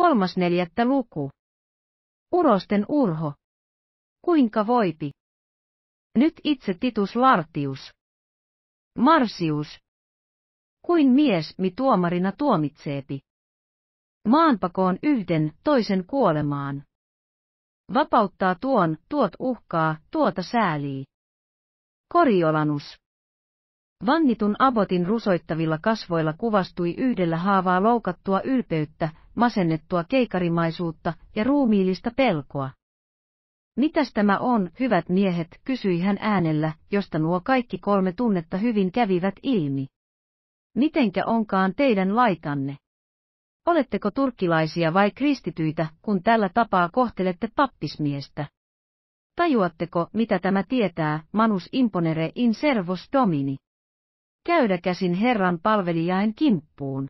Kolmas neljättä luku. Urosten Urho. Kuinka voipi? Nyt itse Titus Lartius. Marsius. Kuin mies mi tuomarina tuomitseepi. Maanpakoon yhden, toisen kuolemaan. Vapauttaa tuon, tuot uhkaa, tuota säälii. Koriolanus. Vannitun abotin rusoittavilla kasvoilla kuvastui yhdellä haavaa loukattua ylpeyttä, masennettua keikarimaisuutta ja ruumiillista pelkoa. Mitäs tämä on, hyvät miehet, kysyi hän äänellä, josta nuo kaikki kolme tunnetta hyvin kävivät ilmi. Mitenkä onkaan teidän laitanne? Oletteko turkkilaisia vai kristityitä, kun tällä tapaa kohtelette pappismiestä? Tajuatteko, mitä tämä tietää, manus imponere in servos domini? käydä käsin Herran palvelijain kimppuun.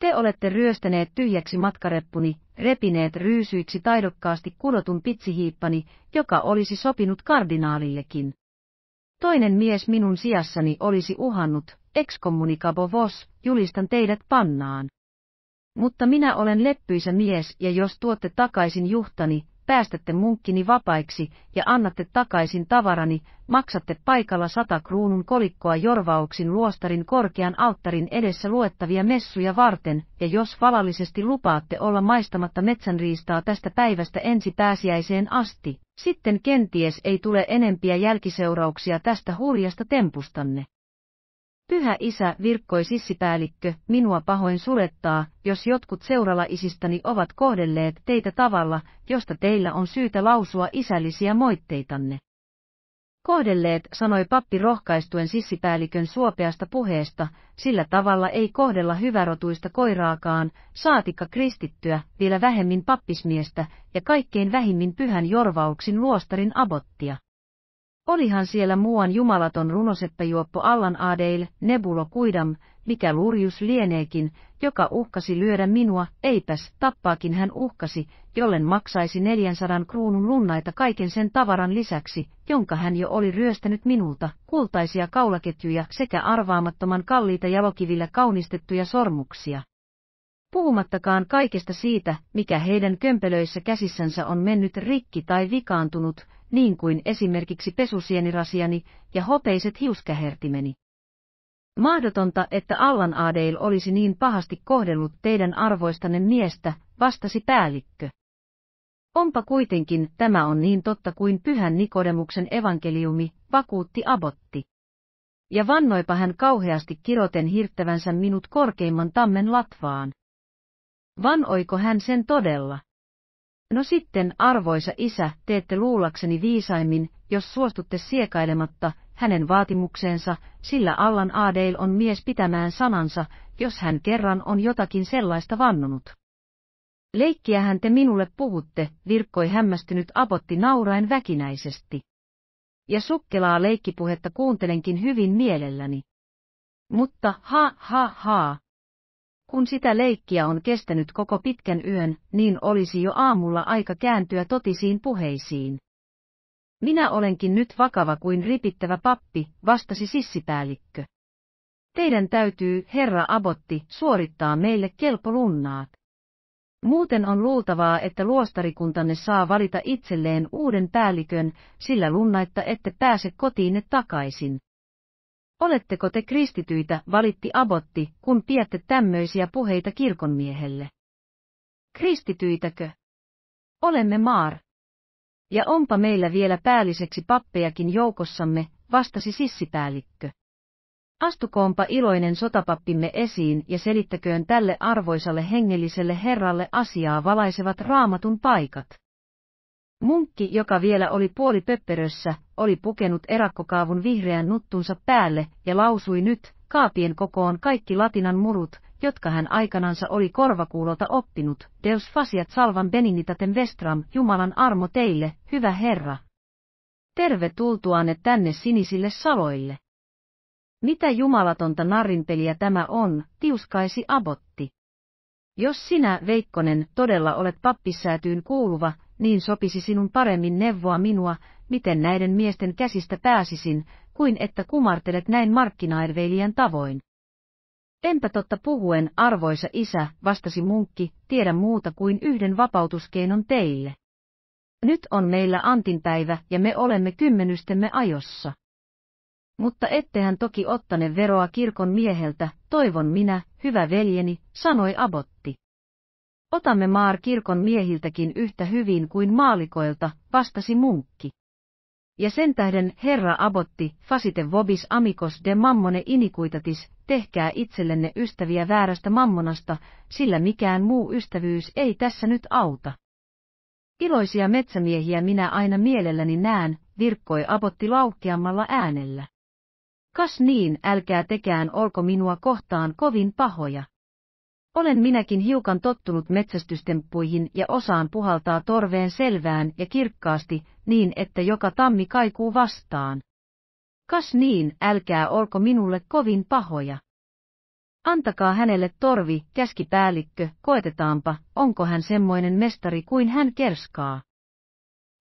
Te olette ryöstäneet tyhjäksi matkareppuni, repineet ryysyiksi taidokkaasti kudotun pitsihiippani, joka olisi sopinut kardinaalillekin. Toinen mies minun sijassani olisi uhannut, excommunicabo vos, julistan teidät pannaan. Mutta minä olen leppyisä mies ja jos tuotte takaisin juhtani, päästätte munkkini vapaiksi ja annatte takaisin tavarani, maksatte paikalla sata kruunun kolikkoa Jorvauksin luostarin korkean alttarin edessä luettavia messuja varten, ja jos valallisesti lupaatte olla maistamatta metsänriistaa tästä päivästä ensi pääsiäiseen asti, sitten kenties ei tule enempiä jälkiseurauksia tästä hurjasta tempustanne. Pyhä isä, virkkoi sissipäällikkö, minua pahoin surettaa, jos jotkut seuralaisistani ovat kohdelleet teitä tavalla, josta teillä on syytä lausua isällisiä moitteitanne. Kohdelleet, sanoi pappi rohkaistuen sissipäällikön suopeasta puheesta, sillä tavalla ei kohdella hyvärotuista koiraakaan, saatikka kristittyä, vielä vähemmin pappismiestä ja kaikkein vähimmin pyhän jorvauksin luostarin abottia. Olihan siellä muuan jumalaton runoseppäjuoppo Allan Adeil, Nebulo Kuidam, mikä lurjus lieneekin, joka uhkasi lyödä minua, eipäs, tappaakin hän uhkasi, jollen maksaisi 400 kruunun lunnaita kaiken sen tavaran lisäksi, jonka hän jo oli ryöstänyt minulta, kultaisia kaulaketjuja sekä arvaamattoman kalliita jalokivillä kaunistettuja sormuksia puhumattakaan kaikesta siitä, mikä heidän kömpelöissä käsissänsä on mennyt rikki tai vikaantunut, niin kuin esimerkiksi pesusienirasiani ja hopeiset hiuskähertimeni. Mahdotonta, että Allan Adeil olisi niin pahasti kohdellut teidän arvoistanne miestä, vastasi päällikkö. Onpa kuitenkin, tämä on niin totta kuin pyhän Nikodemuksen evankeliumi, vakuutti Abotti. Ja vannoipa hän kauheasti kiroten hirttävänsä minut korkeimman tammen latvaan. Vannoiko hän sen todella? No sitten, arvoisa isä, teette luulakseni viisaimmin, jos suostutte siekailematta hänen vaatimukseensa, sillä Allan Adeil on mies pitämään sanansa, jos hän kerran on jotakin sellaista vannonut. Leikkiähän te minulle puhutte, virkkoi hämmästynyt apotti nauraen väkinäisesti. Ja sukkelaa leikkipuhetta kuuntelenkin hyvin mielelläni. Mutta ha ha ha, kun sitä leikkiä on kestänyt koko pitkän yön, niin olisi jo aamulla aika kääntyä totisiin puheisiin. Minä olenkin nyt vakava kuin ripittävä pappi, vastasi sissipäällikkö. Teidän täytyy, herra abotti, suorittaa meille kelpolunnaat. Muuten on luultavaa, että luostarikuntanne saa valita itselleen uuden päällikön, sillä lunnaitta ette pääse kotiinne takaisin. Oletteko te kristityitä, valitti abotti, kun pidätte tämmöisiä puheita kirkonmiehelle. Kristityitäkö? Olemme maar. Ja onpa meillä vielä päälliseksi pappejakin joukossamme, vastasi sissipäällikkö. Astukoonpa iloinen sotapappimme esiin ja selittäköön tälle arvoisalle hengelliselle herralle asiaa valaisevat raamatun paikat. Munkki, joka vielä oli puoli pöpperössä, oli pukenut erakkokaavun vihreän nuttunsa päälle ja lausui nyt, kaapien kokoon kaikki latinan murut, jotka hän aikanansa oli korvakuulota oppinut, Deus fasiat salvan beninitaten vestram, Jumalan armo teille, hyvä Herra. Tervetultuanne tänne sinisille saloille. Mitä jumalatonta narrinpeliä tämä on, tiuskaisi abotti. Jos sinä, Veikkonen, todella olet pappissäätyyn kuuluva, niin sopisi sinun paremmin neuvoa minua, miten näiden miesten käsistä pääsisin, kuin että kumartelet näin markkinaerveilijän tavoin. Enpä totta puhuen, arvoisa isä, vastasi munkki, tiedä muuta kuin yhden vapautuskeinon teille. Nyt on meillä antinpäivä ja me olemme kymmenystemme ajossa. Mutta ettehän toki ottane veroa kirkon mieheltä, toivon minä, hyvä veljeni, sanoi abotti. Otamme maar kirkon miehiltäkin yhtä hyvin kuin maalikoilta, vastasi munkki. Ja sen tähden herra abotti, fasite vobis amikos de mammone iniquitatis, tehkää itsellenne ystäviä väärästä mammonasta, sillä mikään muu ystävyys ei tässä nyt auta. Iloisia metsämiehiä minä aina mielelläni näen, virkkoi abotti laukkeammalla äänellä. Kas niin, älkää tekään olko minua kohtaan kovin pahoja. Olen minäkin hiukan tottunut metsästystemppuihin ja osaan puhaltaa torveen selvään ja kirkkaasti, niin että joka tammi kaikuu vastaan. Kas niin, älkää olko minulle kovin pahoja. Antakaa hänelle torvi, käski päällikkö, koetetaanpa, onko hän semmoinen mestari kuin hän kerskaa.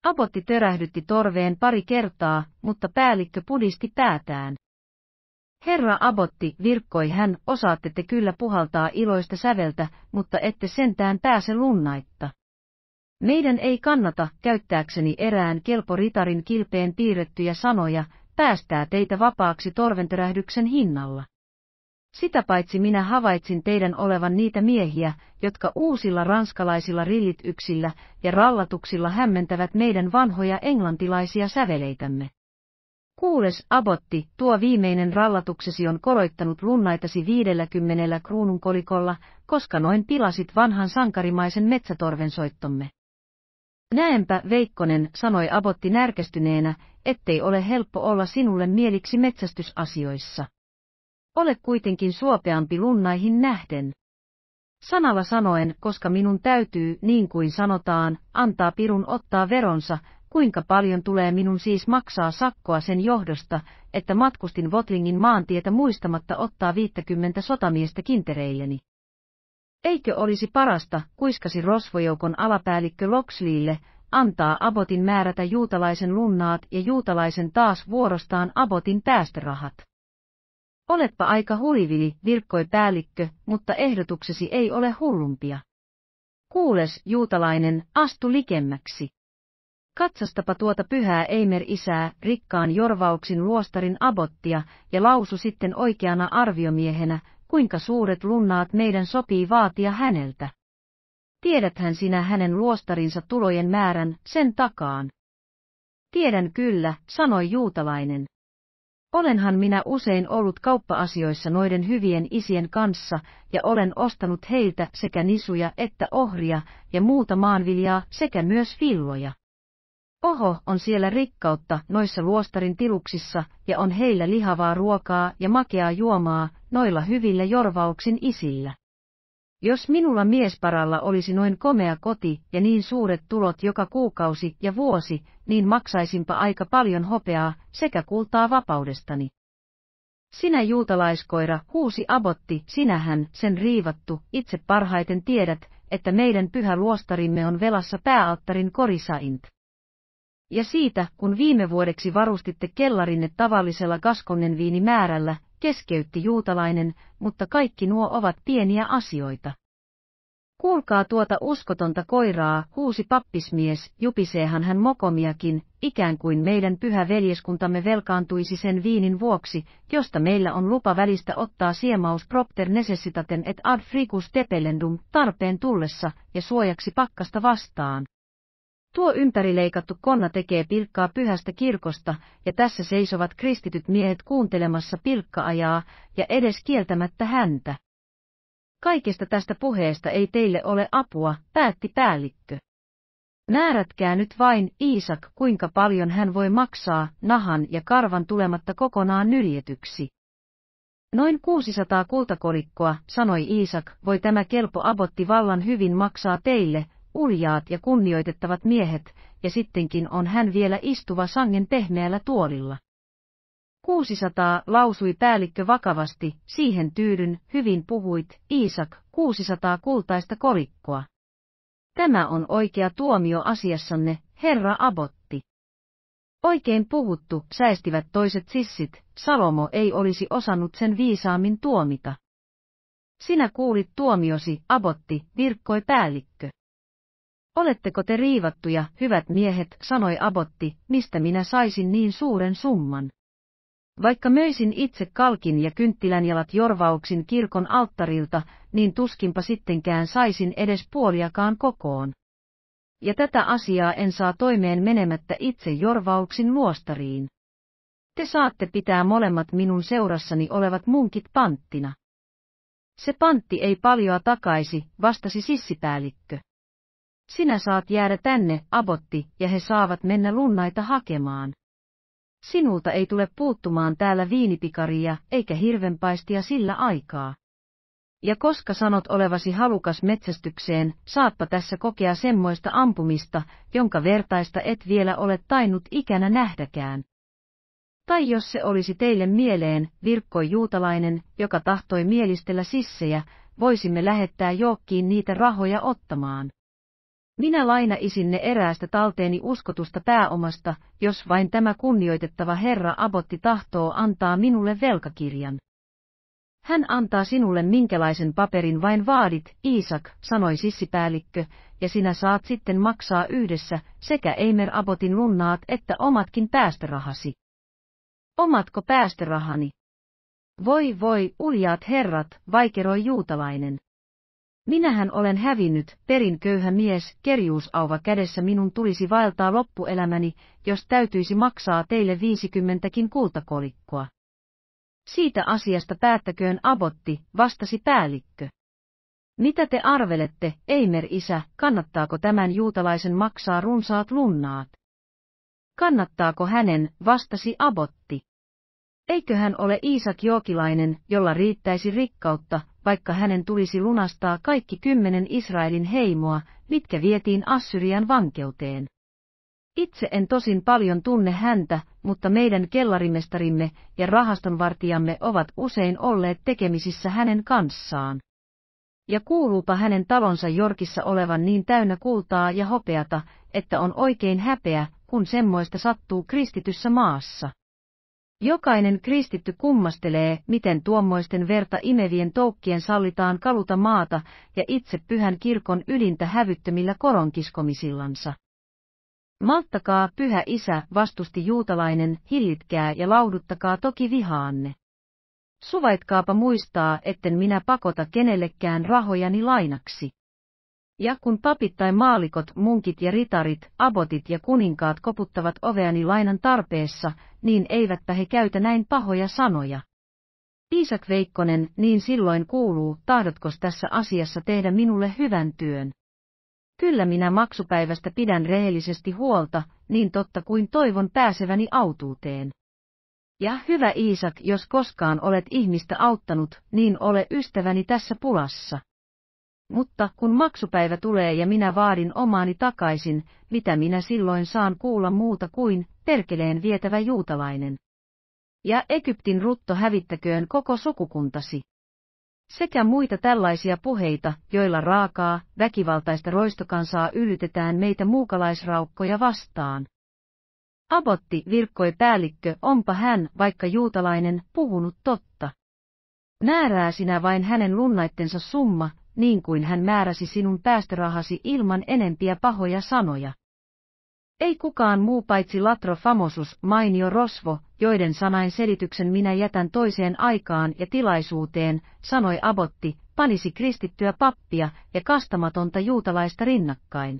Abotti törähdytti torveen pari kertaa, mutta päällikkö pudisti päätään. Herra Abotti, virkkoi hän, osaatte te kyllä puhaltaa iloista säveltä, mutta ette sentään pääse lunnaitta. Meidän ei kannata, käyttääkseni erään kelporitarin kilpeen piirrettyjä sanoja, päästää teitä vapaaksi torventerähdyksen hinnalla. Sitä paitsi minä havaitsin teidän olevan niitä miehiä, jotka uusilla ranskalaisilla rillityksillä ja rallatuksilla hämmentävät meidän vanhoja englantilaisia säveleitämme. Kuules abotti, tuo viimeinen rallatuksesi on koroittanut lunnaitasi viidelläkymmenellä kruunun kolikolla, koska noin pilasit vanhan sankarimaisen metsätorven soittomme. Näenpä, Veikkonen, sanoi abotti närkästyneenä, ettei ole helppo olla sinulle mieliksi metsästysasioissa. Ole kuitenkin suopeampi lunnaihin nähden. Sanalla sanoen, koska minun täytyy, niin kuin sanotaan, antaa pirun ottaa veronsa, kuinka paljon tulee minun siis maksaa sakkoa sen johdosta, että matkustin Votlingin maantietä muistamatta ottaa 50 sotamiestä kintereilleni. Eikö olisi parasta, kuiskasi rosvojoukon alapäällikkö Loxleylle, antaa Abotin määrätä juutalaisen lunnaat ja juutalaisen taas vuorostaan Abotin päästörahat. Oletpa aika hulivili, virkkoi päällikkö, mutta ehdotuksesi ei ole hullumpia. Kuules, juutalainen, astu likemmäksi. Katsostapa tuota pyhää Eimer-isää, rikkaan Jorvauksin luostarin abottia, ja lausu sitten oikeana arviomiehenä, kuinka suuret lunnaat meidän sopii vaatia häneltä. Tiedäthän sinä hänen luostarinsa tulojen määrän, sen takaan. Tiedän kyllä, sanoi juutalainen. Olenhan minä usein ollut kauppa-asioissa noiden hyvien isien kanssa, ja olen ostanut heiltä sekä nisuja että ohria, ja muuta maanviljaa sekä myös villoja. Oho, on siellä rikkautta noissa luostarin tiluksissa, ja on heillä lihavaa ruokaa ja makeaa juomaa, noilla hyvillä jorvauksin isillä. Jos minulla miesparalla olisi noin komea koti ja niin suuret tulot joka kuukausi ja vuosi, niin maksaisinpa aika paljon hopeaa sekä kultaa vapaudestani. Sinä juutalaiskoira, huusi abotti, sinähän, sen riivattu, itse parhaiten tiedät, että meidän pyhä luostarimme on velassa pääalttarin korisaint ja siitä, kun viime vuodeksi varustitte kellarinne tavallisella kaskonnen viinimäärällä, keskeytti juutalainen, mutta kaikki nuo ovat pieniä asioita. Kuulkaa tuota uskotonta koiraa, huusi pappismies, jupiseehan hän mokomiakin, ikään kuin meidän pyhä veljeskuntamme velkaantuisi sen viinin vuoksi, josta meillä on lupa välistä ottaa siemaus propter necessitaten et ad fricus tepelendum tarpeen tullessa ja suojaksi pakkasta vastaan. Tuo ympärileikattu konna tekee pilkkaa pyhästä kirkosta, ja tässä seisovat kristityt miehet kuuntelemassa pilkkaajaa, ja edes kieltämättä häntä. Kaikesta tästä puheesta ei teille ole apua, päätti päällikkö. Määrätkää nyt vain, Iisak, kuinka paljon hän voi maksaa nahan ja karvan tulematta kokonaan nyljetyksi. Noin 600 kultakolikkoa, sanoi Iisak, voi tämä kelpo abotti vallan hyvin maksaa teille, uljaat ja kunnioitettavat miehet, ja sittenkin on hän vielä istuva sangen pehmeällä tuolilla. 600, lausui päällikkö vakavasti, siihen tyydyn, hyvin puhuit, Iisak, 600 kultaista kolikkoa. Tämä on oikea tuomio asiassanne, herra Abotti. Oikein puhuttu, säästivät toiset sissit, Salomo ei olisi osannut sen viisaammin tuomita. Sinä kuulit tuomiosi, Abotti, virkkoi päällikkö. Oletteko te riivattuja, hyvät miehet, sanoi abotti, mistä minä saisin niin suuren summan? Vaikka möisin itse kalkin ja kynttilänjalat jorvauksin kirkon alttarilta, niin tuskinpa sittenkään saisin edes puoliakaan kokoon. Ja tätä asiaa en saa toimeen menemättä itse jorvauksin luostariin. Te saatte pitää molemmat minun seurassani olevat munkit panttina. Se pantti ei paljoa takaisi, vastasi sissipäällikkö. Sinä saat jäädä tänne, abotti, ja he saavat mennä lunnaita hakemaan. Sinulta ei tule puuttumaan täällä viinipikaria, eikä hirvenpaistia sillä aikaa. Ja koska sanot olevasi halukas metsästykseen, saatpa tässä kokea semmoista ampumista, jonka vertaista et vielä ole tainnut ikänä nähdäkään. Tai jos se olisi teille mieleen, virkkoi juutalainen, joka tahtoi mielistellä sissejä, voisimme lähettää jookkiin niitä rahoja ottamaan. Minä lainaisinne eräästä talteeni uskotusta pääomasta, jos vain tämä kunnioitettava herra abotti tahtoo antaa minulle velkakirjan. Hän antaa sinulle minkälaisen paperin vain vaadit, Iisak, sanoi sissipäällikkö, ja sinä saat sitten maksaa yhdessä sekä Eimer Abotin lunnaat että omatkin päästörahasi. Omatko päästörahani? Voi voi, uljaat herrat, vaikeroi juutalainen. Minähän olen hävinnyt, perin köyhä mies, kerjuusauva kädessä minun tulisi vaeltaa loppuelämäni, jos täytyisi maksaa teille viisikymmentäkin kultakolikkoa. Siitä asiasta päättäköön abotti, vastasi päällikkö. Mitä te arvelette, Eimer isä, kannattaako tämän juutalaisen maksaa runsaat lunnaat? Kannattaako hänen, vastasi abotti. Eiköhän ole Iisak Jookilainen, jolla riittäisi rikkautta, vaikka hänen tulisi lunastaa kaikki kymmenen Israelin heimoa, mitkä vietiin Assyrian vankeuteen. Itse en tosin paljon tunne häntä, mutta meidän kellarimestarimme ja rahastonvartijamme ovat usein olleet tekemisissä hänen kanssaan. Ja kuuluupa hänen talonsa Jorkissa olevan niin täynnä kultaa ja hopeata, että on oikein häpeä, kun semmoista sattuu kristityssä maassa. Jokainen kristitty kummastelee, miten tuommoisten verta imevien toukkien sallitaan kaluta maata ja itse pyhän kirkon ylintä hävyttömillä koronkiskomisillansa. Malttakaa, pyhä isä, vastusti juutalainen, hillitkää ja lauduttakaa toki vihaanne. Suvaitkaapa muistaa, etten minä pakota kenellekään rahojani lainaksi. Ja kun papit tai maalikot, munkit ja ritarit, abotit ja kuninkaat koputtavat oveani lainan tarpeessa, niin eivätpä he käytä näin pahoja sanoja. Iisak Veikkonen, niin silloin kuuluu, tahdotko tässä asiassa tehdä minulle hyvän työn? Kyllä minä maksupäivästä pidän rehellisesti huolta, niin totta kuin toivon pääseväni autuuteen. Ja hyvä Iisak, jos koskaan olet ihmistä auttanut, niin ole ystäväni tässä pulassa. Mutta kun maksupäivä tulee ja minä vaadin omaani takaisin, mitä minä silloin saan kuulla muuta kuin perkeleen vietävä juutalainen. Ja Egyptin rutto hävittäköön koko sukukuntasi. Sekä muita tällaisia puheita, joilla raakaa, väkivaltaista roistokansaa yllytetään meitä muukalaisraukkoja vastaan. Abotti virkkoi päällikkö, onpa hän, vaikka juutalainen, puhunut totta. Näärää sinä vain hänen lunnaittensa summa, niin kuin hän määräsi sinun päästörahasi ilman enempiä pahoja sanoja. Ei kukaan muu paitsi Latro Famosus, mainio Rosvo, joiden sanain selityksen minä jätän toiseen aikaan ja tilaisuuteen, sanoi abotti, panisi kristittyä pappia ja kastamatonta juutalaista rinnakkain.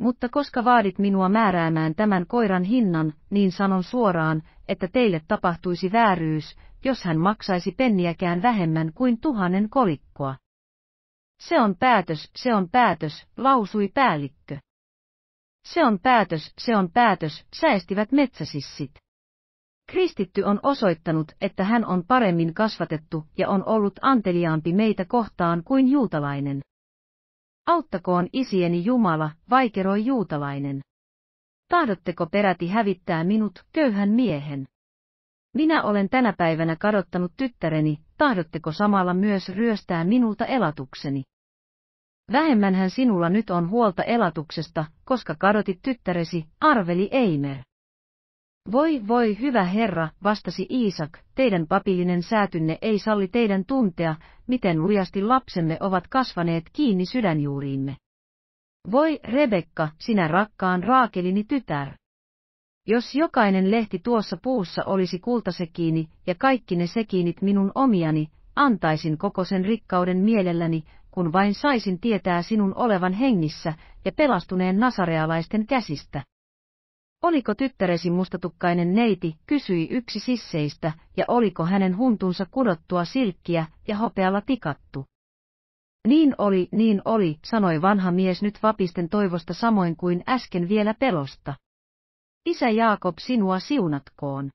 Mutta koska vaadit minua määräämään tämän koiran hinnan, niin sanon suoraan, että teille tapahtuisi vääryys, jos hän maksaisi penniäkään vähemmän kuin tuhannen kolikkoa. Se on päätös, se on päätös, lausui päällikkö. Se on päätös, se on päätös, säestivät metsäsissit. Kristitty on osoittanut, että hän on paremmin kasvatettu ja on ollut anteliaampi meitä kohtaan kuin juutalainen. Auttakoon isieni Jumala, vaikeroi juutalainen. Tahdotteko peräti hävittää minut, köyhän miehen? Minä olen tänä päivänä kadottanut tyttäreni, tahdotteko samalla myös ryöstää minulta elatukseni? Vähemmänhän sinulla nyt on huolta elatuksesta, koska kadotit tyttäresi, arveli Eimer. Voi voi hyvä herra, vastasi Iisak, teidän papillinen säätynne ei salli teidän tuntea, miten lujasti lapsemme ovat kasvaneet kiinni sydänjuuriimme. Voi Rebekka, sinä rakkaan raakelini tytär. Jos jokainen lehti tuossa puussa olisi kultasekiini ja kaikki ne sekiinit minun omiani, antaisin koko sen rikkauden mielelläni, kun vain saisin tietää sinun olevan hengissä ja pelastuneen nasarealaisten käsistä. Oliko tyttäresi mustatukkainen neiti, kysyi yksi sisseistä, ja oliko hänen huntunsa kudottua silkkiä ja hopealla tikattu. Niin oli, niin oli, sanoi vanha mies nyt vapisten toivosta samoin kuin äsken vielä pelosta. Isä Jaakob sinua siunatkoon.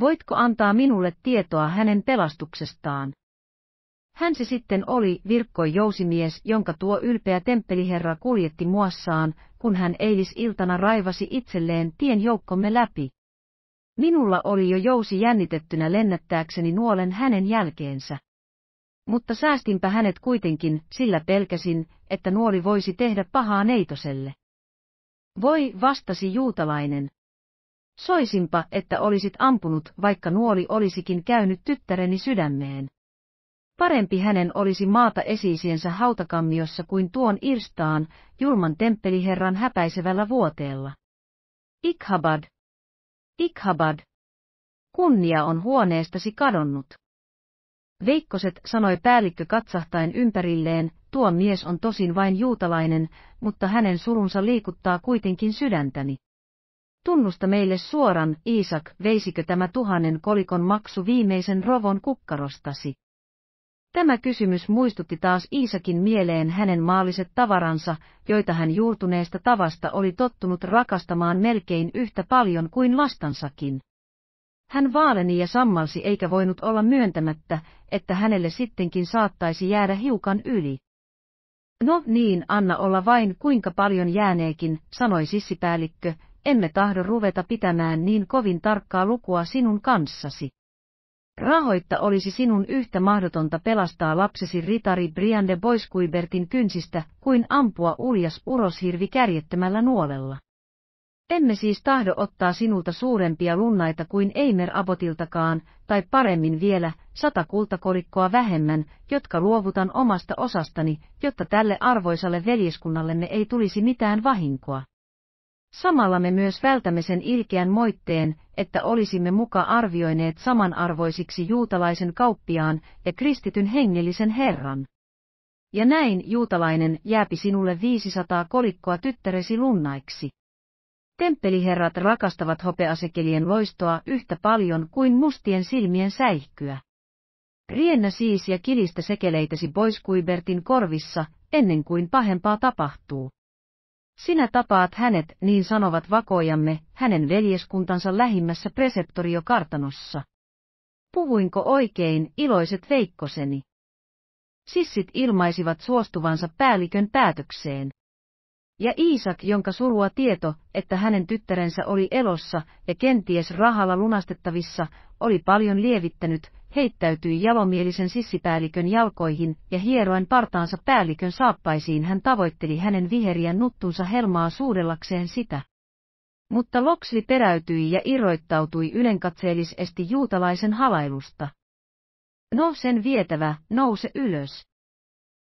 Voitko antaa minulle tietoa hänen pelastuksestaan? Hän se sitten oli, virkkoi jousimies, jonka tuo ylpeä temppeliherra kuljetti muassaan, kun hän iltana raivasi itselleen tien joukkomme läpi. Minulla oli jo jousi jännitettynä lennättääkseni nuolen hänen jälkeensä. Mutta säästinpä hänet kuitenkin, sillä pelkäsin, että nuoli voisi tehdä pahaa neitoselle. Voi, vastasi juutalainen. Soisinpa, että olisit ampunut, vaikka nuoli olisikin käynyt tyttäreni sydämeen. Parempi hänen olisi maata esiisiensä hautakammiossa kuin tuon irstaan, julman temppeliherran häpäisevällä vuoteella. Ikhabad. Ikhabad. Kunnia on huoneestasi kadonnut. Veikkoset sanoi päällikkö katsahtain ympärilleen, tuo mies on tosin vain juutalainen, mutta hänen surunsa liikuttaa kuitenkin sydäntäni. Tunnusta meille suoran, Iisak, veisikö tämä tuhannen kolikon maksu viimeisen rovon kukkarostasi? Tämä kysymys muistutti taas Iisakin mieleen hänen maalliset tavaransa, joita hän juurtuneesta tavasta oli tottunut rakastamaan melkein yhtä paljon kuin lastansakin. Hän vaaleni ja sammalsi eikä voinut olla myöntämättä, että hänelle sittenkin saattaisi jäädä hiukan yli. No niin, anna olla vain kuinka paljon jääneekin, sanoi sissipäällikkö, emme tahdo ruveta pitämään niin kovin tarkkaa lukua sinun kanssasi. Rahoitta olisi sinun yhtä mahdotonta pelastaa lapsesi ritari Brian de Boiskuibertin kynsistä kuin ampua uljas uroshirvi kärjettömällä nuolella. Emme siis tahdo ottaa sinulta suurempia lunnaita kuin Eimer Abotiltakaan, tai paremmin vielä, sata kultakolikkoa vähemmän, jotka luovutan omasta osastani, jotta tälle arvoisalle veljeskunnallenne ei tulisi mitään vahinkoa. Samalla me myös vältämme sen ilkeän moitteen, että olisimme muka arvioineet samanarvoisiksi juutalaisen kauppiaan ja kristityn hengellisen Herran. Ja näin juutalainen jääpi sinulle 500 kolikkoa tyttäresi lunnaiksi. Temppeliherrat rakastavat hopeasekelien loistoa yhtä paljon kuin mustien silmien säihkyä. Riennä siis ja kilistä sekeleitäsi pois Kuibertin korvissa, ennen kuin pahempaa tapahtuu. Sinä tapaat hänet, niin sanovat vakojamme, hänen veljeskuntansa lähimmässä preseptoriokartanossa. Puhuinko oikein, iloiset veikkoseni? Sissit ilmaisivat suostuvansa päällikön päätökseen. Ja Iisak, jonka surua tieto, että hänen tyttärensä oli elossa ja kenties rahalla lunastettavissa, oli paljon lievittänyt, heittäytyi javomielisen sissipäällikön jalkoihin ja hieroen partaansa päällikön saappaisiin hän tavoitteli hänen viheriä nuttunsa helmaa suudellakseen sitä. Mutta Loksli peräytyi ja irroittautui ylenkatseellisesti juutalaisen halailusta. No sen vietävä, nouse ylös.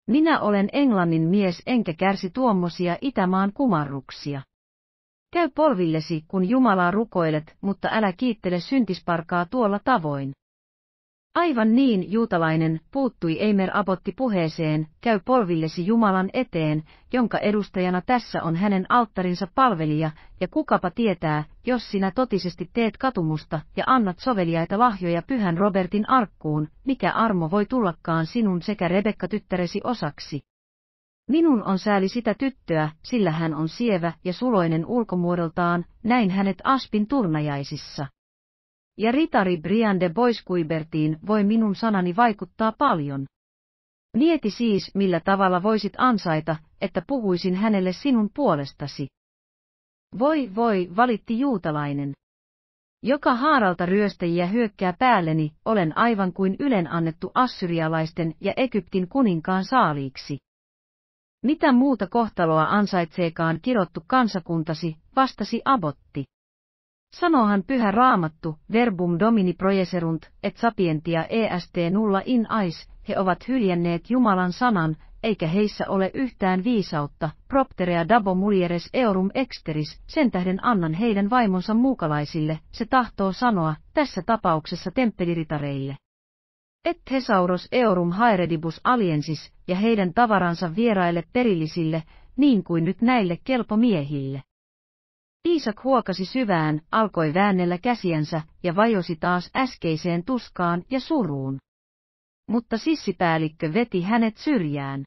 Minä olen englannin mies enkä kärsi tuommoisia itämaan kumarruksia. Käy polvillesi, kun Jumalaa rukoilet, mutta älä kiittele syntisparkaa tuolla tavoin. Aivan niin, juutalainen, puuttui Eimer Abotti puheeseen, käy polvillesi Jumalan eteen, jonka edustajana tässä on hänen alttarinsa palvelija, ja kukapa tietää, jos sinä totisesti teet katumusta ja annat soveliaita lahjoja pyhän Robertin arkkuun, mikä armo voi tullakaan sinun sekä Rebekka tyttäresi osaksi. Minun on sääli sitä tyttöä, sillä hän on sievä ja suloinen ulkomuodoltaan, näin hänet Aspin turnajaisissa ja ritari Brian de Boiskuibertiin voi minun sanani vaikuttaa paljon. Mieti siis, millä tavalla voisit ansaita, että puhuisin hänelle sinun puolestasi. Voi voi, valitti juutalainen. Joka haaralta ryöstäjiä hyökkää päälleni, olen aivan kuin ylen annettu assyrialaisten ja Egyptin kuninkaan saaliiksi. Mitä muuta kohtaloa ansaitseekaan kirottu kansakuntasi, vastasi Abotti. Sanohan pyhä raamattu, verbum domini projeserunt, et sapientia est nulla in ais, he ovat hyljänneet Jumalan sanan, eikä heissä ole yhtään viisautta, propterea dabo mulieres eorum exteris, sen tähden annan heidän vaimonsa muukalaisille, se tahtoo sanoa, tässä tapauksessa temppeliritareille. Et hesauros eorum haeredibus aliensis, ja heidän tavaransa vieraille perillisille, niin kuin nyt näille kelpomiehille. Iisak huokasi syvään, alkoi väännellä käsiänsä ja vajosi taas äskeiseen tuskaan ja suruun. Mutta sissipäällikkö veti hänet syrjään.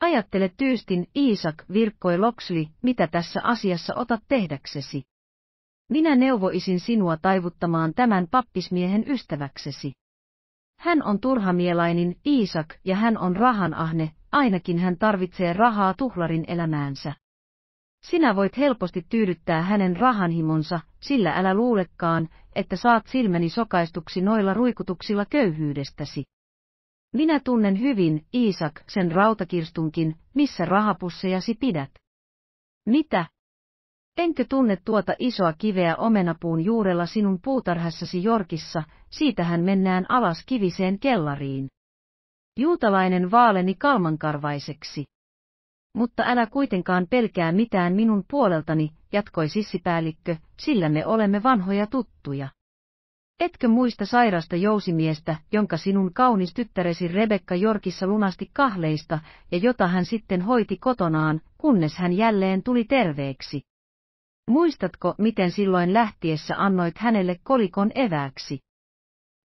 Ajattele tyystin, Iisak virkkoi Loksli, mitä tässä asiassa otat tehdäksesi. Minä neuvoisin sinua taivuttamaan tämän pappismiehen ystäväksesi. Hän on turhamielainen Iisak ja hän on rahanahne, ainakin hän tarvitsee rahaa tuhlarin elämäänsä. Sinä voit helposti tyydyttää hänen rahanhimonsa, sillä älä luulekaan, että saat silmäni sokaistuksi noilla ruikutuksilla köyhyydestäsi. Minä tunnen hyvin, Iisak, sen rautakirstunkin, missä rahapussejasi pidät. Mitä? Enkö tunne tuota isoa kiveä omenapuun juurella sinun puutarhassasi Jorkissa, siitähän mennään alas kiviseen kellariin. Juutalainen vaaleni kalmankarvaiseksi. Mutta älä kuitenkaan pelkää mitään minun puoleltani, jatkoi sissipäällikkö, sillä me olemme vanhoja tuttuja. Etkö muista sairasta jousimiestä, jonka sinun kaunis tyttäresi Rebekka Jorkissa lunasti kahleista, ja jota hän sitten hoiti kotonaan, kunnes hän jälleen tuli terveeksi? Muistatko, miten silloin lähtiessä annoit hänelle kolikon evääksi?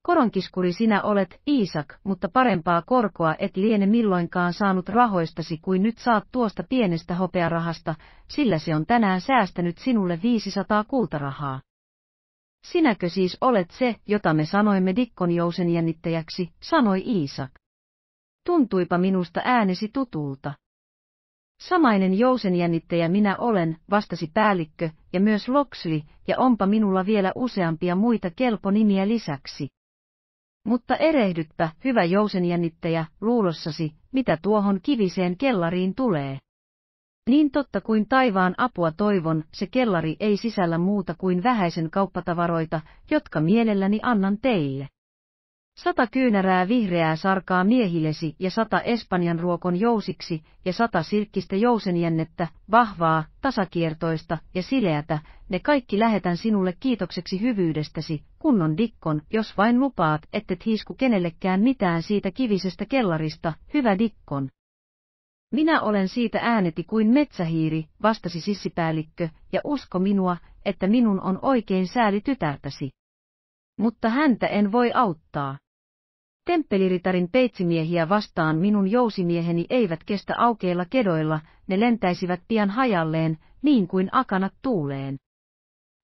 Koronkiskuri sinä olet, Iisak, mutta parempaa korkoa et liene milloinkaan saanut rahoistasi kuin nyt saat tuosta pienestä hopearahasta, sillä se on tänään säästänyt sinulle 500 kultarahaa. Sinäkö siis olet se, jota me sanoimme Dikkonjousen jännittäjäksi, sanoi Iisak. Tuntuipa minusta äänesi tutulta. Samainen jousenjännittäjä minä olen, vastasi päällikkö, ja myös Loksli, ja onpa minulla vielä useampia muita kelponimiä lisäksi. Mutta erehdytpä, hyvä jousenjännittäjä, luulossasi, mitä tuohon kiviseen kellariin tulee. Niin totta kuin taivaan apua toivon, se kellari ei sisällä muuta kuin vähäisen kauppatavaroita, jotka mielelläni annan teille. Sata kyynärää vihreää sarkaa miehillesi ja sata Espanjan ruokon jousiksi ja sata silkkistä jousenjännettä, vahvaa, tasakiertoista ja sileätä, ne kaikki lähetän sinulle kiitokseksi hyvyydestäsi, kunnon dikkon, jos vain lupaat, ettet hiisku kenellekään mitään siitä kivisestä kellarista, hyvä dikkon. Minä olen siitä ääneti kuin metsähiiri, vastasi sissipäällikkö, ja usko minua, että minun on oikein sääli tytärtäsi mutta häntä en voi auttaa. Temppeliritarin peitsimiehiä vastaan minun jousimieheni eivät kestä aukeilla kedoilla, ne lentäisivät pian hajalleen, niin kuin akanat tuuleen.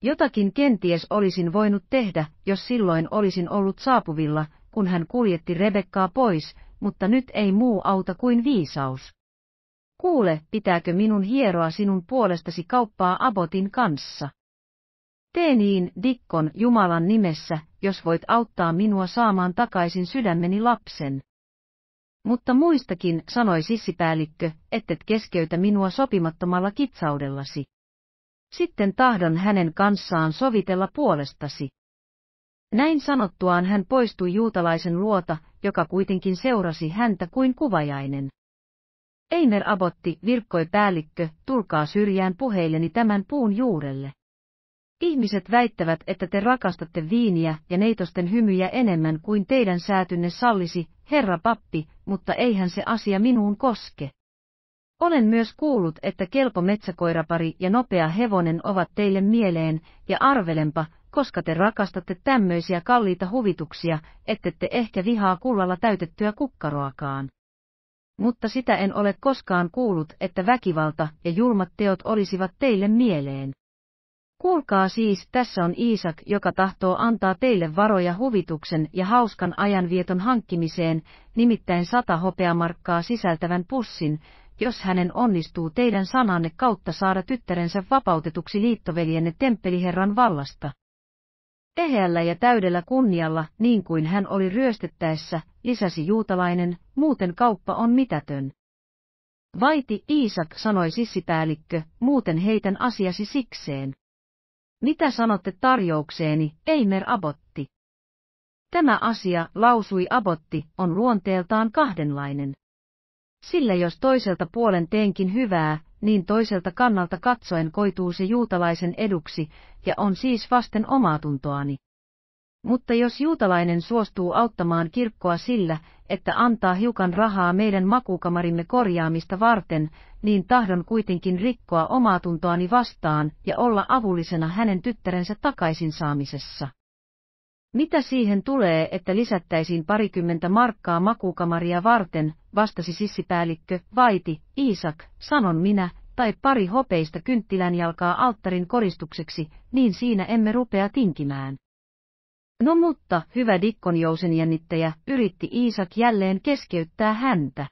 Jotakin kenties olisin voinut tehdä, jos silloin olisin ollut saapuvilla, kun hän kuljetti Rebekkaa pois, mutta nyt ei muu auta kuin viisaus. Kuule, pitääkö minun hieroa sinun puolestasi kauppaa Abotin kanssa? Tee niin, Dikkon Jumalan nimessä, jos voit auttaa minua saamaan takaisin sydämeni lapsen. Mutta muistakin, sanoi sissipäällikkö, ettet keskeytä minua sopimattomalla kitsaudellasi. Sitten tahdon hänen kanssaan sovitella puolestasi. Näin sanottuaan hän poistui juutalaisen luota, joka kuitenkin seurasi häntä kuin kuvajainen. Einer Abotti, virkkoi päällikkö, tulkaa syrjään puheilleni tämän puun juurelle. Ihmiset väittävät, että te rakastatte viiniä ja neitosten hymyjä enemmän kuin teidän säätynne sallisi, herra pappi, mutta eihän se asia minuun koske. Olen myös kuullut, että kelpo metsäkoirapari ja nopea hevonen ovat teille mieleen, ja arvelenpa, koska te rakastatte tämmöisiä kalliita huvituksia, ettette ehkä vihaa kullalla täytettyä kukkaroakaan. Mutta sitä en ole koskaan kuullut, että väkivalta ja julmat teot olisivat teille mieleen. Kuulkaa siis, tässä on Iisak, joka tahtoo antaa teille varoja huvituksen ja hauskan ajanvieton hankkimiseen, nimittäin sata hopeamarkkaa sisältävän pussin, jos hänen onnistuu teidän sananne kautta saada tyttärensä vapautetuksi liittoveljenne temppeliherran vallasta. Eheällä ja täydellä kunnialla, niin kuin hän oli ryöstettäessä, lisäsi juutalainen, muuten kauppa on mitätön. Vaiti Iisak sanoi sissipäällikkö, muuten heitän asiasi sikseen. Mitä sanotte tarjoukseeni, Eimer Abotti? Tämä asia, lausui Abotti, on luonteeltaan kahdenlainen. Sillä jos toiselta puolen teenkin hyvää, niin toiselta kannalta katsoen koituu se juutalaisen eduksi, ja on siis vasten omaatuntoani. Mutta jos juutalainen suostuu auttamaan kirkkoa sillä, että antaa hiukan rahaa meidän makukamarimme korjaamista varten, niin tahdon kuitenkin rikkoa tuntoani vastaan ja olla avullisena hänen tyttärensä takaisin saamisessa. Mitä siihen tulee, että lisättäisiin parikymmentä markkaa makukamaria varten, vastasi sissipäällikkö, vaiti, Iisak, sanon minä, tai pari hopeista kynttilänjalkaa alttarin koristukseksi, niin siinä emme rupea tinkimään. No mutta, hyvä Dikkon jännittäjä, yritti Iisak jälleen keskeyttää häntä.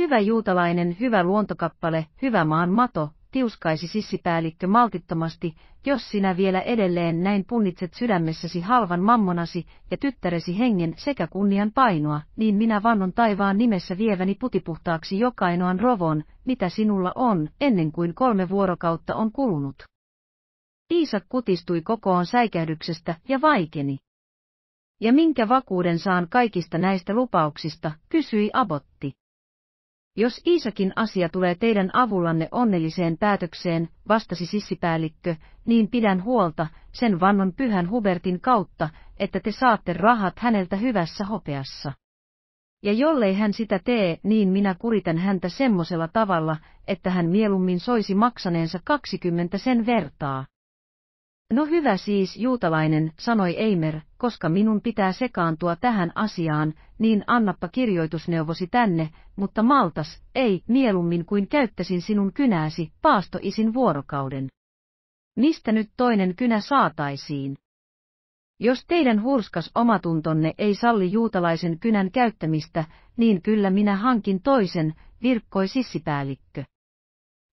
Hyvä juutalainen, hyvä luontokappale, hyvä maan mato, tiuskaisi sissipäällikkö maltittomasti, jos sinä vielä edelleen näin punnitset sydämessäsi halvan mammonasi ja tyttäresi hengen sekä kunnian painoa, niin minä vannon taivaan nimessä vieväni putipuhtaaksi jokainoan rovon, mitä sinulla on, ennen kuin kolme vuorokautta on kulunut. Iisak kutistui kokoon säikähdyksestä ja vaikeni. Ja minkä vakuuden saan kaikista näistä lupauksista, kysyi Abotti. Jos Iisakin asia tulee teidän avullanne onnelliseen päätökseen, vastasi sissipäällikkö, niin pidän huolta, sen vannon pyhän Hubertin kautta, että te saatte rahat häneltä hyvässä hopeassa. Ja jollei hän sitä tee, niin minä kuritan häntä semmoisella tavalla, että hän mieluummin soisi maksaneensa 20 sen vertaa. No hyvä siis juutalainen, sanoi Eimer, koska minun pitää sekaantua tähän asiaan, niin annappa kirjoitusneuvosi tänne, mutta maltas, ei, mielummin kuin käyttäisin sinun kynääsi, paastoisin vuorokauden. Mistä nyt toinen kynä saataisiin? Jos teidän hurskas omatuntonne ei salli juutalaisen kynän käyttämistä, niin kyllä minä hankin toisen, virkkoi sissipäällikkö.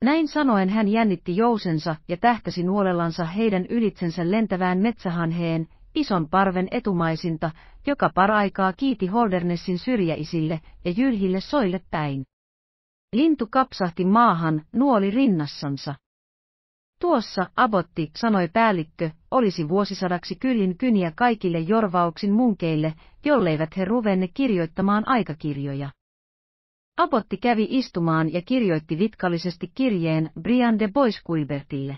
Näin sanoen hän jännitti jousensa ja tähtäsi nuolellansa heidän ylitsensä lentävään metsähanheen, ison parven etumaisinta, joka paraikaa kiiti Holdernessin syrjäisille ja jylhille soille päin. Lintu kapsahti maahan, nuoli rinnassansa. Tuossa, abotti, sanoi päällikkö, olisi vuosisadaksi kyllin kyniä kaikille jorvauksin munkeille, jolleivät he ruvenne kirjoittamaan aikakirjoja. Abotti kävi istumaan ja kirjoitti vitkallisesti kirjeen Brian de Kuibertille.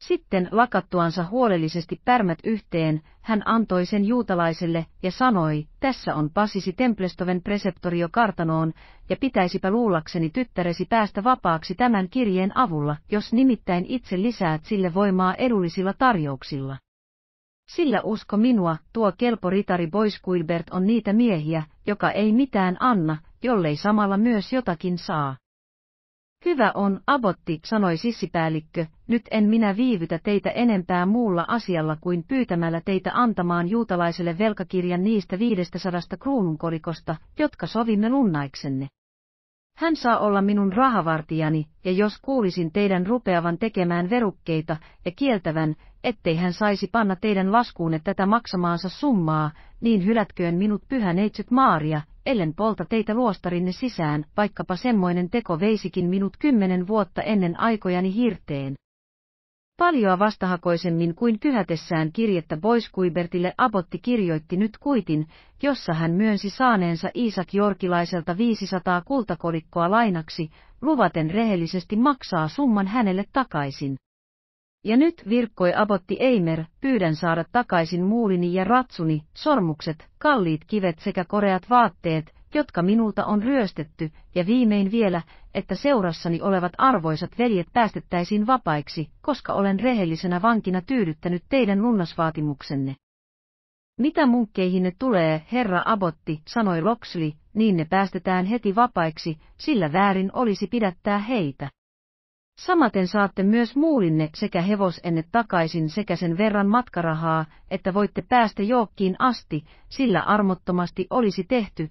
Sitten lakattuansa huolellisesti pärmät yhteen, hän antoi sen juutalaiselle ja sanoi, tässä on pasisi Templestoven preseptorio kartanoon, ja pitäisipä luullakseni tyttäresi päästä vapaaksi tämän kirjeen avulla, jos nimittäin itse lisäät sille voimaa edullisilla tarjouksilla. Sillä usko minua, tuo kelpo ritari Boiskuilbert on niitä miehiä, joka ei mitään anna, jollei samalla myös jotakin saa. Hyvä on, abotti, sanoi sissipäällikkö, nyt en minä viivytä teitä enempää muulla asialla kuin pyytämällä teitä antamaan juutalaiselle velkakirjan niistä 500 kruununkorikosta, jotka sovimme lunnaiksenne. Hän saa olla minun rahavartijani, ja jos kuulisin teidän rupeavan tekemään verukkeita ja kieltävän, ettei hän saisi panna teidän laskuunne tätä maksamaansa summaa, niin hylätköön minut pyhä neitsyt Maaria, ellen polta teitä luostarinne sisään, vaikkapa semmoinen teko veisikin minut kymmenen vuotta ennen aikojani hirteen. Paljoa vastahakoisemmin kuin kyhätessään kirjettä Boiskuibertille Abotti kirjoitti nyt kuitin, jossa hän myönsi saaneensa Iisak Jorkilaiselta 500 kultakolikkoa lainaksi, luvaten rehellisesti maksaa summan hänelle takaisin. Ja nyt virkkoi abotti Eimer, pyydän saada takaisin muulini ja ratsuni, sormukset, kalliit kivet sekä koreat vaatteet, jotka minulta on ryöstetty, ja viimein vielä, että seurassani olevat arvoisat veljet päästettäisiin vapaiksi, koska olen rehellisenä vankina tyydyttänyt teidän lunnasvaatimuksenne. Mitä ne tulee, herra Abotti, sanoi Loksli, niin ne päästetään heti vapaiksi, sillä väärin olisi pidättää heitä. Samaten saatte myös muulinne sekä hevosenne takaisin sekä sen verran matkarahaa, että voitte päästä jookkiin asti, sillä armottomasti olisi tehty,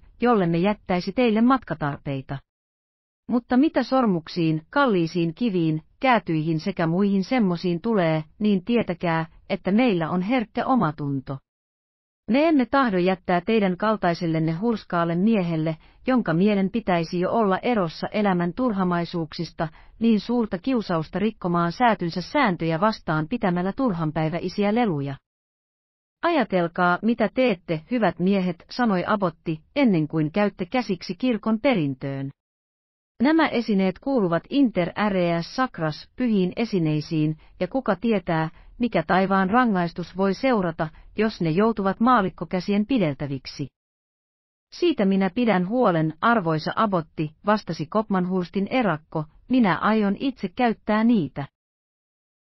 me jättäisi teille matkatarpeita. Mutta mitä sormuksiin, kalliisiin kiviin, käätyihin sekä muihin semmosiin tulee, niin tietäkää, että meillä on herkkä omatunto. Me emme tahdo jättää teidän kaltaisellenne hurskaalle miehelle, jonka mielen pitäisi jo olla erossa elämän turhamaisuuksista, niin suurta kiusausta rikkomaan säätynsä sääntöjä vastaan pitämällä turhanpäiväisiä leluja. Ajatelkaa, mitä teette, hyvät miehet, sanoi Abotti, ennen kuin käytte käsiksi kirkon perintöön. Nämä esineet kuuluvat inter areas sakras pyhiin esineisiin, ja kuka tietää, mikä taivaan rangaistus voi seurata, jos ne joutuvat maalikkokäsien pideltäviksi. Siitä minä pidän huolen, arvoisa abotti, vastasi Kopmanhurstin erakko, minä aion itse käyttää niitä.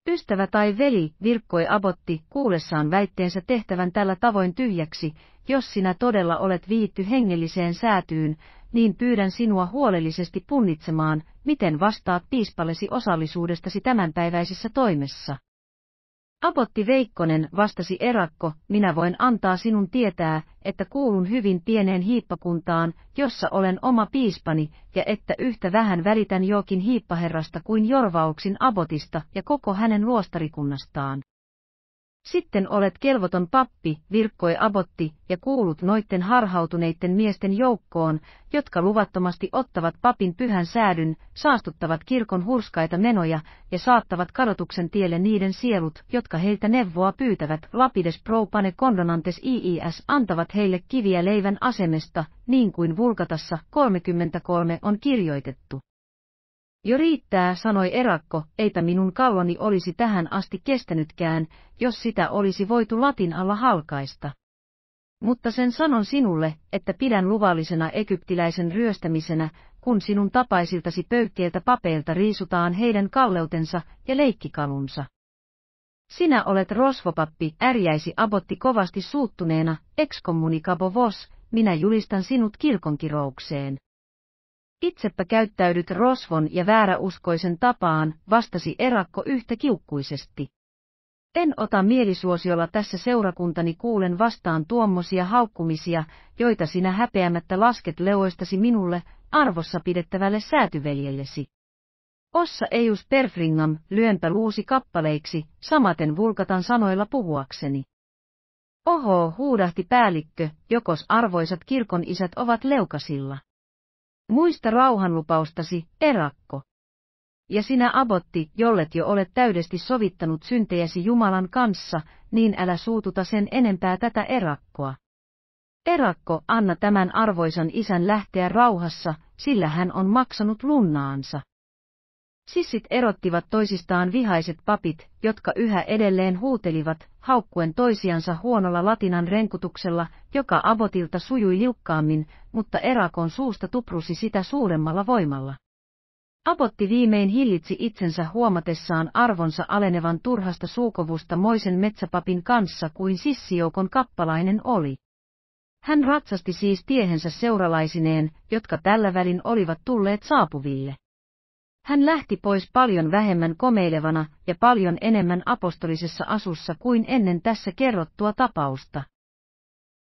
Ystävä tai veli, virkkoi abotti, kuullessaan väitteensä tehtävän tällä tavoin tyhjäksi, jos sinä todella olet viitty hengelliseen säätyyn, niin pyydän sinua huolellisesti punnitsemaan, miten vastaat piispallesi osallisuudestasi tämänpäiväisessä toimessa. Apotti Veikkonen vastasi Erakko, minä voin antaa sinun tietää, että kuulun hyvin pieneen hiippakuntaan, jossa olen oma piispani, ja että yhtä vähän välitän jokin hiippaherrasta kuin Jorvauksin abotista ja koko hänen luostarikunnastaan. Sitten olet kelvoton pappi, virkkoi abotti, ja kuulut noitten harhautuneiden miesten joukkoon, jotka luvattomasti ottavat papin pyhän säädyn, saastuttavat kirkon hurskaita menoja ja saattavat kadotuksen tielle niiden sielut, jotka heiltä neuvoa pyytävät. Lapides pro pane condonantes iis antavat heille kiviä leivän asemesta, niin kuin Vulkatassa 33 on kirjoitettu. Jo riittää, sanoi erakko, eipä minun kalloni olisi tähän asti kestänytkään, jos sitä olisi voitu latin alla halkaista. Mutta sen sanon sinulle, että pidän luvallisena egyptiläisen ryöstämisenä, kun sinun tapaisiltasi pöykkeiltä papeilta riisutaan heidän kalleutensa ja leikkikalunsa. Sinä olet rosvopappi, ärjäisi abotti kovasti suuttuneena, excommunicabo vos, minä julistan sinut kirkonkiroukseen. Itsepä käyttäydyt rosvon ja vääräuskoisen tapaan, vastasi erakko yhtä kiukkuisesti. En ota mielisuosiolla tässä seurakuntani kuulen vastaan tuommoisia haukkumisia, joita sinä häpeämättä lasket leoistasi minulle, arvossa pidettävälle säätyveljellesi. Ossa eius perfringam, lyönpä luusi kappaleiksi, samaten vulkatan sanoilla puhuakseni. Oho, huudahti päällikkö, jokos arvoisat kirkon isät ovat leukasilla. Muista rauhanlupaustasi, erakko. Ja sinä abotti, jollet jo olet täydesti sovittanut syntejäsi Jumalan kanssa, niin älä suututa sen enempää tätä erakkoa. Erakko, anna tämän arvoisan isän lähteä rauhassa, sillä hän on maksanut lunnaansa. Sissit erottivat toisistaan vihaiset papit, jotka yhä edelleen huutelivat, haukkuen toisiansa huonolla latinan renkutuksella, joka abotilta sujui liukkaammin, mutta erakon suusta tuprusi sitä suuremmalla voimalla. Abotti viimein hillitsi itsensä huomatessaan arvonsa alenevan turhasta suukovusta moisen metsäpapin kanssa kuin sissijoukon kappalainen oli. Hän ratsasti siis tiehensä seuralaisineen, jotka tällä välin olivat tulleet saapuville. Hän lähti pois paljon vähemmän komeilevana ja paljon enemmän apostolisessa asussa kuin ennen tässä kerrottua tapausta.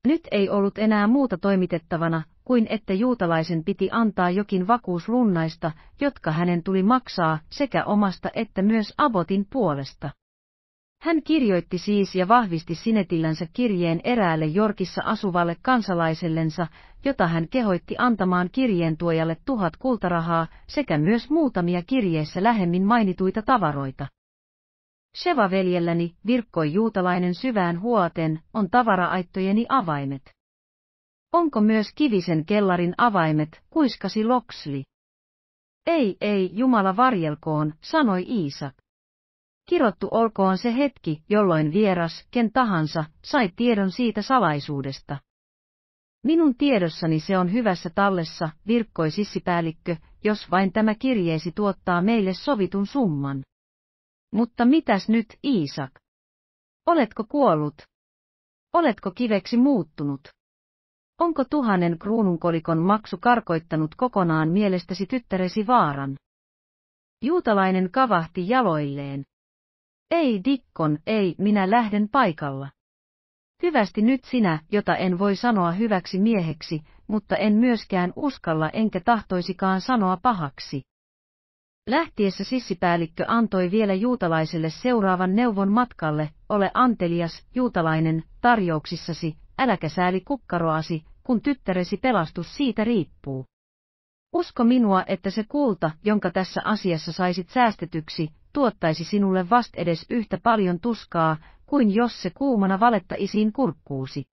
Nyt ei ollut enää muuta toimitettavana kuin että juutalaisen piti antaa jokin vakuus lunnaista, jotka hänen tuli maksaa sekä omasta että myös abotin puolesta. Hän kirjoitti siis ja vahvisti sinetillänsä kirjeen eräälle Jorkissa asuvalle kansalaisellensa, jota hän kehoitti antamaan kirjeen tuojalle tuhat kultarahaa sekä myös muutamia kirjeessä lähemmin mainituita tavaroita. Sheva-veljelläni virkkoi juutalainen syvään huoten, on tavaraaittojeni avaimet. Onko myös kivisen kellarin avaimet, kuiskasi Loksli. Ei, ei, Jumala varjelkoon, sanoi Iisak. Kirottu olkoon se hetki, jolloin vieras, ken tahansa, sai tiedon siitä salaisuudesta. Minun tiedossani se on hyvässä tallessa, virkkoi sissipäällikkö, jos vain tämä kirjeesi tuottaa meille sovitun summan. Mutta mitäs nyt, Iisak? Oletko kuollut? Oletko kiveksi muuttunut? Onko tuhannen kruununkolikon maksu karkoittanut kokonaan mielestäsi tyttäresi vaaran? Juutalainen kavahti jaloilleen. Ei Dikkon, ei, minä lähden paikalla. Hyvästi nyt sinä, jota en voi sanoa hyväksi mieheksi, mutta en myöskään uskalla enkä tahtoisikaan sanoa pahaksi. Lähtiessä sissipäällikkö antoi vielä juutalaiselle seuraavan neuvon matkalle, ole antelias, juutalainen, tarjouksissasi, äläkä sääli kukkaroasi, kun tyttäresi pelastus siitä riippuu. Usko minua, että se kulta, jonka tässä asiassa saisit säästetyksi, tuottaisi sinulle vast edes yhtä paljon tuskaa, kuin jos se kuumana valetta isiin kurkkuusi.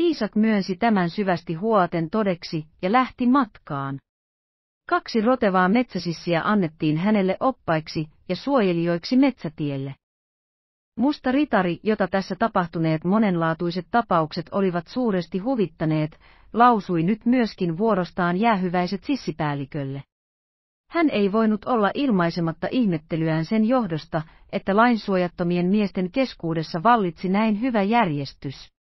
Iisak myönsi tämän syvästi huoten todeksi ja lähti matkaan. Kaksi rotevaa metsäsissiä annettiin hänelle oppaiksi ja suojelijoiksi metsätielle. Musta ritari, jota tässä tapahtuneet monenlaatuiset tapaukset olivat suuresti huvittaneet, lausui nyt myöskin vuorostaan jäähyväiset sissipäällikölle. Hän ei voinut olla ilmaisematta ihmettelyään sen johdosta, että lainsuojattomien miesten keskuudessa vallitsi näin hyvä järjestys.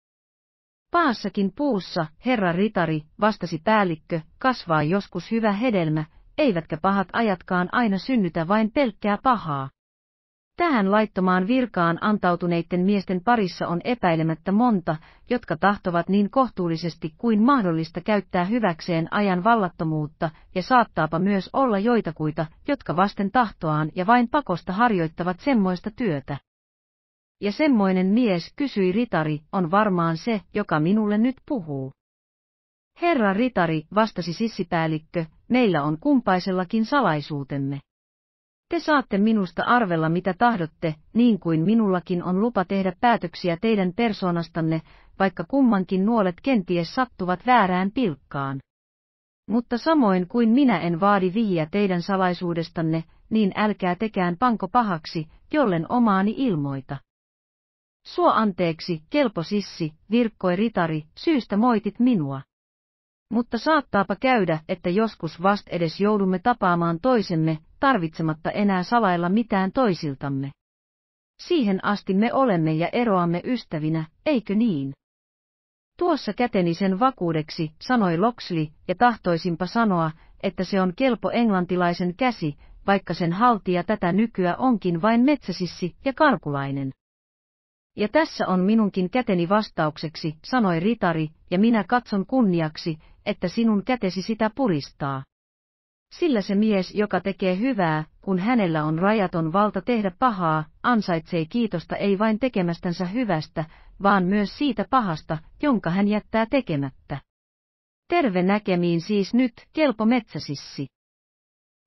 Paassakin puussa, herra ritari, vastasi päällikkö, kasvaa joskus hyvä hedelmä, eivätkä pahat ajatkaan aina synnytä vain pelkkää pahaa. Tähän laittomaan virkaan antautuneiden miesten parissa on epäilemättä monta, jotka tahtovat niin kohtuullisesti kuin mahdollista käyttää hyväkseen ajan vallattomuutta, ja saattaapa myös olla joitakuita, jotka vasten tahtoaan ja vain pakosta harjoittavat semmoista työtä. Ja semmoinen mies, kysyi ritari, on varmaan se, joka minulle nyt puhuu. Herra ritari, vastasi sissipäällikkö, meillä on kumpaisellakin salaisuutemme. Te saatte minusta arvella mitä tahdotte, niin kuin minullakin on lupa tehdä päätöksiä teidän persoonastanne, vaikka kummankin nuolet kenties sattuvat väärään pilkkaan. Mutta samoin kuin minä en vaadi vihiä teidän salaisuudestanne, niin älkää tekään panko pahaksi, jollen omaani ilmoita. Suo anteeksi, kelpo sissi, virkkoi ritari, syystä moitit minua. Mutta saattaapa käydä, että joskus vast edes joudumme tapaamaan toisemme, tarvitsematta enää salailla mitään toisiltamme. Siihen asti me olemme ja eroamme ystävinä, eikö niin? Tuossa käteni sen vakuudeksi, sanoi Loxley, ja tahtoisinpa sanoa, että se on kelpo englantilaisen käsi, vaikka sen haltija tätä nykyä onkin vain metsäsissi ja karkulainen. Ja tässä on minunkin käteni vastaukseksi, sanoi ritari, ja minä katson kunniaksi, että sinun kätesi sitä puristaa. Sillä se mies, joka tekee hyvää, kun hänellä on rajaton valta tehdä pahaa, ansaitsee kiitosta ei vain tekemästänsä hyvästä, vaan myös siitä pahasta, jonka hän jättää tekemättä. Terve näkemiin siis nyt, kelpo metsäsissi.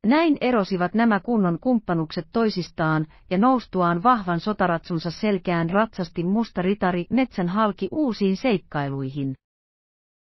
Näin erosivat nämä kunnon kumppanukset toisistaan, ja noustuaan vahvan sotaratsunsa selkään ratsasti musta ritari metsän halki uusiin seikkailuihin.